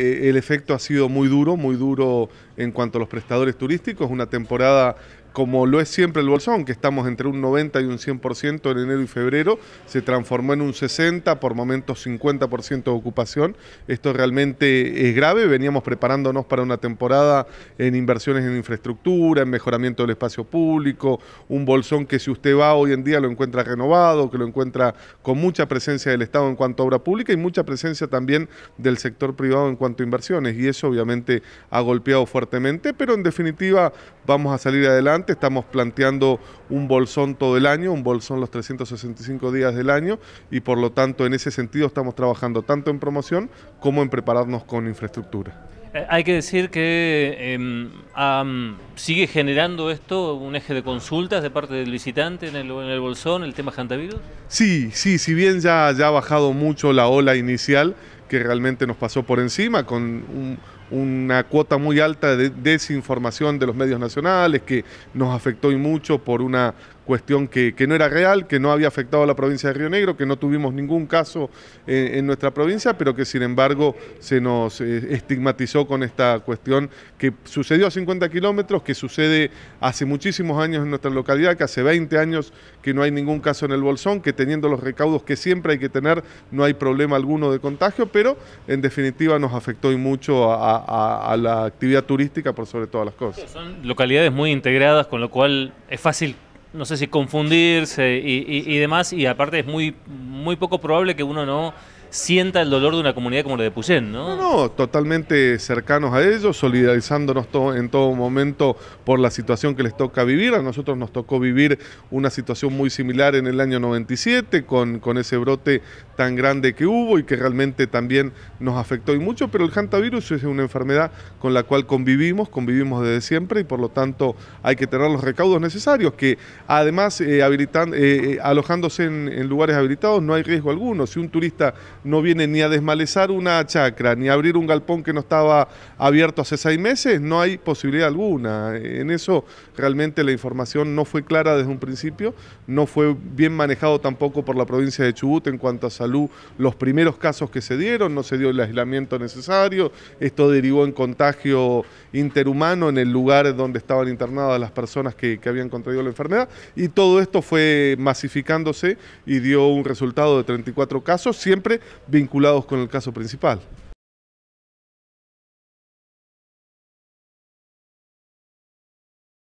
Eh, el efecto ha sido muy duro, muy duro en cuanto a los prestadores turísticos, una temporada como lo es siempre el bolsón, que estamos entre un 90 y un 100% en enero y febrero, se transformó en un 60, por momentos 50% de ocupación. Esto realmente es grave, veníamos preparándonos para una temporada en inversiones en infraestructura, en mejoramiento del espacio público, un bolsón que si usted va hoy en día lo encuentra renovado, que lo encuentra con mucha presencia del Estado en cuanto a obra pública y mucha presencia también del sector privado en cuanto a inversiones, y eso obviamente ha golpeado fuertemente, pero en definitiva vamos a salir adelante Estamos planteando un bolsón todo el año, un bolsón los 365 días del año y por lo tanto en ese sentido estamos trabajando tanto en promoción como en prepararnos con infraestructura. Eh, hay que decir que em, sigue generando esto un eje de consultas de parte del visitante en el, bolsón, el tema hantavirus. Sí, sí, si bien ya, ya ha bajado mucho la ola inicial que realmente nos pasó por encima con un una cuota muy alta de desinformación de los medios nacionales que nos afectó y mucho por una cuestión que, no era real, que no había afectado a la provincia de Río Negro, que no tuvimos ningún caso eh, en nuestra provincia, pero que sin embargo se nos eh, estigmatizó con esta cuestión que sucedió a 50 kilómetros, que sucede hace muchísimos años en nuestra localidad, que hace 20 años que no hay ningún caso en el Bolsón, que teniendo los recaudos que siempre hay que tener, no hay problema alguno de contagio, pero en definitiva nos afectó y mucho a a, la actividad turística por sobre todas las cosas. Son localidades muy integradas, con lo cual es fácil, no sé si confundirse y, demás, y aparte es muy, muy poco probable que uno no sienta el dolor de una comunidad como la de Puyén, ¿no? No, no totalmente cercanos a ellos, solidarizándonos en todo momento por la situación que les toca vivir. A nosotros nos tocó vivir una situación muy similar en el año 97 con, con ese brote tan grande que hubo y que realmente también nos afectó y mucho, pero el hantavirus es una enfermedad con la cual convivimos, convivimos desde siempre y por lo tanto hay que tener los recaudos necesarios, que además eh, eh, eh, alojándose en, en lugares habilitados no hay riesgo alguno. Si un turista no viene ni a desmalezar una chacra, ni a abrir un galpón que no estaba abierto hace seis meses, no hay posibilidad alguna. En eso realmente la información no fue clara desde un principio, no fue bien manejado tampoco por la provincia de Chubut en cuanto a salud los primeros casos que se dieron, no se dio el aislamiento necesario, esto derivó en contagio interhumano en el lugar donde estaban internadas las personas que, habían contraído la enfermedad y todo esto fue masificándose y dio un resultado de 34 casos, siempre vinculados con el caso principal.